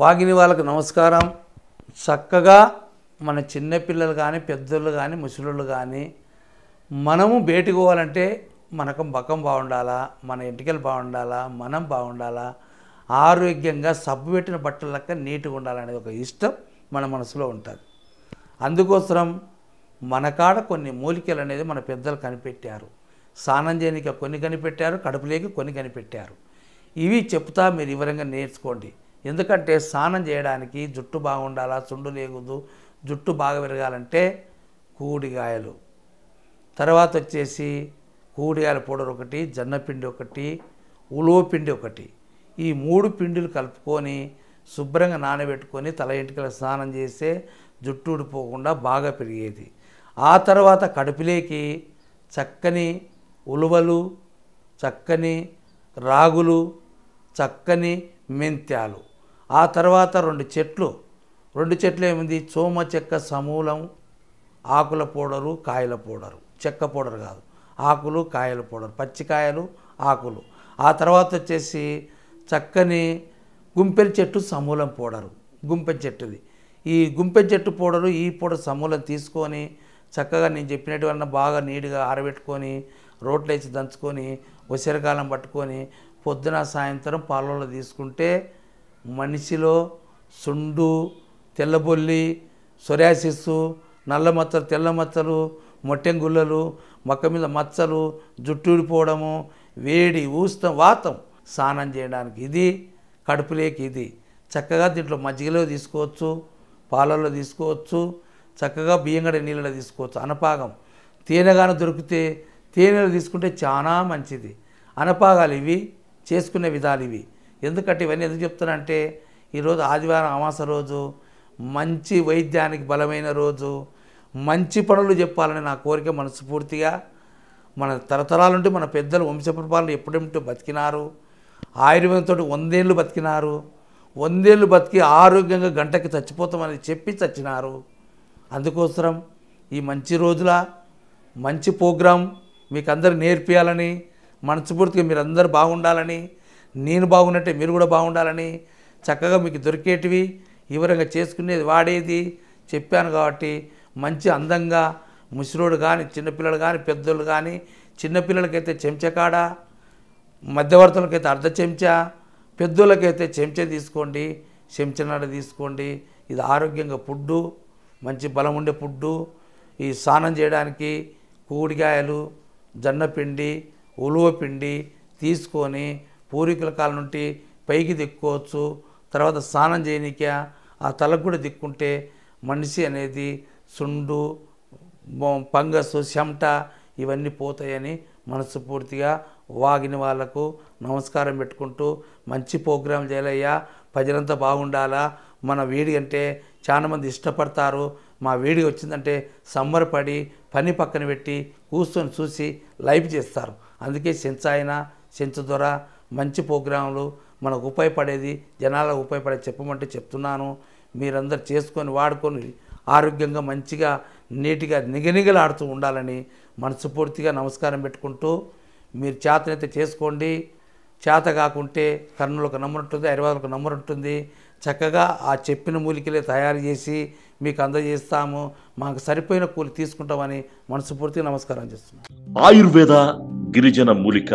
వాగిని వాళ్ళకు నమస్కారం చక్కగా మన చిన్నపిల్లలు కానీ పెద్దోళ్ళు కానీ ముసలోళ్ళు కానీ మనము పోవాలంటే మనకు బకం బాగుండాలా మన ఇంటికెళ్ళి బాగుండాలా మనం బాగుండాలా ఆరోగ్యంగా సబ్బు పెట్టిన బట్టల లెక్క నీట్గా ఉండాలనేది ఒక ఇష్టం మన మనసులో ఉంటుంది అందుకోసం మన కాడ కొన్ని మూలికలు అనేది మన పెద్దలు కనిపెట్టారు స్నానం కొన్ని కనిపెట్టారు కడుపులేక కొన్ని కనిపెట్టారు ఇవి చెప్తా మీరు వివరంగా నేర్చుకోండి ఎందుకంటే స్నానం చేయడానికి జుట్టు బాగుండాలా చుండు లేకూడదు జుట్టు బాగా పెరగాలంటే కూడిగాయలు తర్వాత వచ్చేసి కూడిగాయల పౌడర్ ఒకటి జన్నపిండి ఒకటి ఉలువ పిండి ఒకటి ఈ మూడు పిండిలు కలుపుకొని శుభ్రంగా నానబెట్టుకొని తల ఇంటికి స్నానం చేస్తే జుట్టు ఊడిపోకుండా బాగా పెరిగేది ఆ తర్వాత కడుపులేకి చక్కని ఉలువలు చక్కని రాగులు చక్కని మెంత్యాలు ఆ తర్వాత రెండు చెట్లు రెండు చెట్లు ఏమింది చోమ చెక్క సమూలం ఆకుల పౌడరు కాయల పౌడరు చెక్క పౌడర్ కాదు ఆకులు కాయల పౌడర్ పచ్చికాయలు ఆకులు ఆ తర్వాత వచ్చేసి చక్కని గుంపెల చెట్టు సమూలం పౌడరు గుంపె చెట్టుది ఈ గుంపె చెట్టు పౌడరు ఈ పౌడర్ సమూలం తీసుకొని చక్కగా నేను చెప్పినటువంటి బాగా నీట్గా ఆరబెట్టుకొని రోట్లు వేసి దంచుకొని ఉసిరికాలం పట్టుకొని పొద్దున సాయంత్రం పాలలో తీసుకుంటే మనిషిలో సుండు తెల్లబొల్లి సొరాసిస్సు నల్ల మచ్చలు తెల్ల మచ్చలు మొట్టెంగుళ్ళలు మొక్క మీద మచ్చలు జుట్టుడిపోవడము వేడి ఊస్త వాతం స్నానం చేయడానికి ఇది కడుపులేకి ఇది చక్కగా దీంట్లో మజ్జిగలో తీసుకోవచ్చు పాలల్లో తీసుకోవచ్చు చక్కగా బియ్యంగడ నీళ్ళలో తీసుకోవచ్చు అనపాగం తేనెగానే దొరికితే తేనెలు తీసుకుంటే చాలా మంచిది అనపాగాలు ఇవి చేసుకునే విధాలు ఇవి ఎందుకంటే ఇవన్నీ ఎందుకు చెప్తున్నానంటే ఈరోజు ఆదివారం అమాస రోజు మంచి వైద్యానికి బలమైన రోజు మంచి పనులు చెప్పాలని నా కోరిక మనస్ఫూర్తిగా మన తరతరాల నుండి మన పెద్దలు వంశపరిపాలన ఎప్పుడేమిటో బతికినారు ఆయుర్వేదంతో వందేళ్ళు బతికినారు వందేళ్ళు బతికి ఆరోగ్యంగా గంటకి చచ్చిపోతామని చెప్పి చచ్చినారు అందుకోసం ఈ మంచి రోజుల మంచి ప్రోగ్రాం మీకు అందరు నేర్పియాలని మనస్ఫూర్తిగా మీరందరూ బాగుండాలని నేను బాగున్నట్టే మీరు కూడా బాగుండాలని చక్కగా మీకు దొరికేటివి వివరంగా చేసుకునేది వాడేది చెప్పాను కాబట్టి మంచి అందంగా ముసిరోడు కానీ చిన్నపిల్లలు కానీ పెద్దోళ్ళు కానీ చిన్నపిల్లలకైతే కాడ మధ్యవర్తులకైతే అర్ధ చెంచా పెద్దోళ్ళకైతే చెంచా తీసుకోండి చెంచనాడ తీసుకోండి ఇది ఆరోగ్యంగా ఫుడ్డు మంచి బలం ఉండే ఫుడ్డు ఈ స్నానం చేయడానికి కూడిగాయలు జొన్నపిండి ఉలువ పిండి తీసుకొని పూర్వీకుల కాలం నుండి పైకి దిక్కోవచ్చు తర్వాత స్నానం చేయనిక ఆ తలకు కూడా దిక్కుంటే మనిషి అనేది సుండు పంగసు చెమట ఇవన్నీ పోతాయని మనస్ఫూర్తిగా వాగిన వాళ్లకు నమస్కారం పెట్టుకుంటూ మంచి ప్రోగ్రాం చేయాలయ్యా ప్రజలంతా బాగుండాలా మన వీడి అంటే చాలామంది ఇష్టపడతారు మా వేడి వచ్చిందంటే సమ్మరపడి పని పక్కన పెట్టి కూర్చొని చూసి లైఫ్ చేస్తారు అందుకే చెంచాయన చెంచుదొర మంచి ప్రోగ్రాంలు మనకు ఉపయోగపడేది జనాలకు ఉపయోగపడేది చెప్పమంటే చెప్తున్నాను మీరందరు చేసుకొని వాడుకొని ఆరోగ్యంగా మంచిగా నీట్గా నిగనిగలాడుతూ ఉండాలని మనస్ఫూర్తిగా నమస్కారం పెట్టుకుంటూ మీరు చేతనైతే చేసుకోండి చేత కాకుంటే కన్నులకు నమ్మరుంటుంది హైదరాబాద్లకు నమ్మరుంటుంది చక్కగా ఆ చెప్పిన మూలికలే తయారు చేసి మీకు అందజేస్తాము మాకు సరిపోయిన కూలి తీసుకుంటామని మనస్ఫూర్తిగా నమస్కారం చేస్తున్నాం ఆయుర్వేద గిరిజన మూలిక